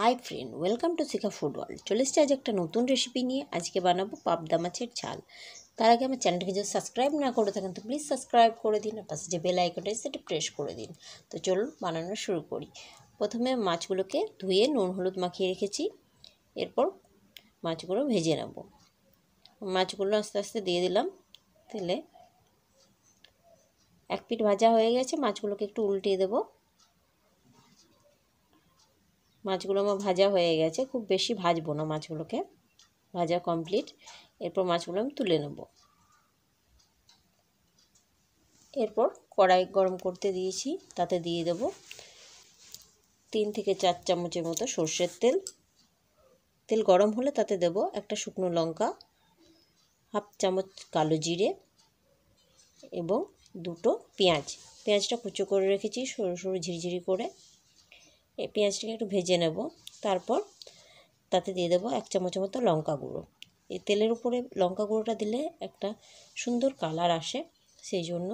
high friend welcome to Shikha food world চলে এসছি আজ একটা নতুন রেসিপি নিয়ে আজকে বানাবো পাবদা মাছের ঝাল তার আগে আমার চ্যানেলটিকে যদি সাবস্ক্রাইব না করে থাকেন তো প্লিজ সাবস্ক্রাইব করে দিন আর পাশে যে বেল আইকনটা সেটা প্রেস করে দিন তো চলুন বানানো শুরু করি প্রথমে মাছগুলোকে ধুয়ে নুন হলুদ মাখিয়ে রেখেছি এরপর মাছগুলো ভেজে নেব মাছগুলো আস্তে আস্তে দিয়ে দিলাম তেলে এক পিঠ ভাজা হয়ে গেছে মাছগুলোকে একটু উল্টিয়ে দেবো মাছগুলো আমার ভাজা হয়ে গেছে খুব বেশি ভাজবো না মাছগুলোকে ভাজা কমপ্লিট এরপর মাছগুলো আমি তুলে নেব এরপর কড়াই গরম করতে দিয়েছি তাতে দিয়ে দেব তিন থেকে চার চামচের মতো সর্ষের তেল তেল গরম হলে তাতে দেব একটা শুকনো লঙ্কা হাফ চামচ কালো জিরে এবং দুটো পেঁয়াজ পেঁয়াজটা কুচো করে রেখেছি সরু সরু ঝিরিঝিরি করে পেঁয়াজটাকে একটু ভেজে নেব তারপর তাতে দিয়ে দেবো এক চামচ মতো লঙ্কা গুঁড়ো এই তেলের উপরে লঙ্কা গুঁড়োটা দিলে একটা সুন্দর কালার আসে সেই জন্য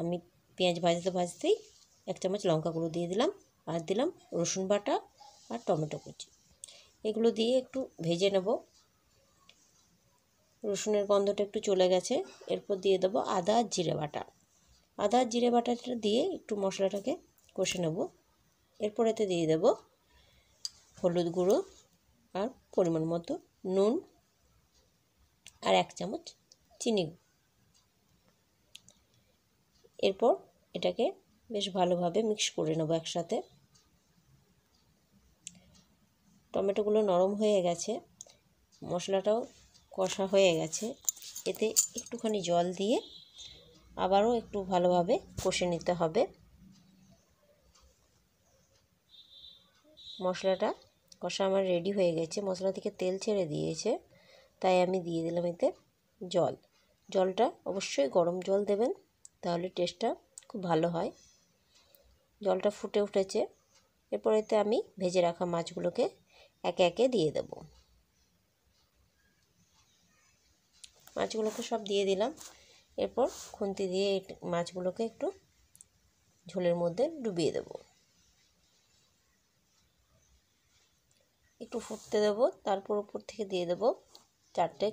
আমি পেঁয়াজ ভাজতে ভাজতেই এক চামচ লঙ্কা গুঁড়ো দিয়ে দিলাম আর দিলাম রসুন বাটা আর টমেটো কুচি এগুলো দিয়ে একটু ভেজে নেব রসুনের গন্ধটা একটু চলে গেছে এরপর দিয়ে দেবো আদা জিরে বাটা আদা জিরে বাটাটা দিয়ে একটু মশলাটাকে কষে নেব এরপরেতে দিয়ে দেব হলুদ গুঁড়ো আর পরিমাণ মতো নুন আর এক চামচ চিনি এরপর এটাকে বেশ ভালোভাবে মিক্স করে নেবো একসাথে টমেটোগুলো নরম হয়ে গেছে মশলাটাও কষা হয়ে গেছে এতে একটুখানি জল দিয়ে আবারও একটু ভালোভাবে কষে নিতে হবে মশলাটা কষা আমার রেডি হয়ে গেছে মশলা থেকে তেল ছেড়ে দিয়েছে তাই আমি দিয়ে দিলাম এতে জল জলটা অবশ্যই গরম জল দেবেন তাহলে টেস্টটা খুব ভালো হয় জলটা ফুটে উঠেছে এরপরেতে আমি ভেজে রাখা মাছগুলোকে একে একে দিয়ে দেব মাছগুলোকে সব দিয়ে দিলাম এরপর খুন্তি দিয়ে মাছগুলোকে একটু ঝোলের মধ্যে ডুবিয়ে দেবো একটু ফুটতে দেব তারপর উপর থেকে দিয়ে দেব চারটে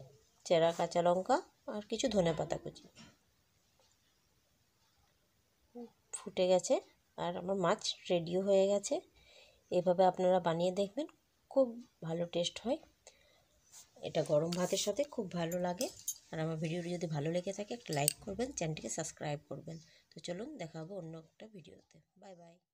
চেরা কাঁচা লঙ্কা আর কিছু ধনে পাতা কুচি ফুটে গেছে আর আমার মাছ রেডিও হয়ে গেছে এভাবে আপনারা বানিয়ে দেখবেন খুব ভালো টেস্ট হয় এটা গরম ভাতের সাথে খুব ভালো লাগে আর আমার ভিডিওটি যদি ভালো লেগে থাকে একটা লাইক করবেন চ্যানেলটিকে সাবস্ক্রাইব করবেন তো চলুন দেখাবো অন্য একটা ভিডিওতে বাই বাই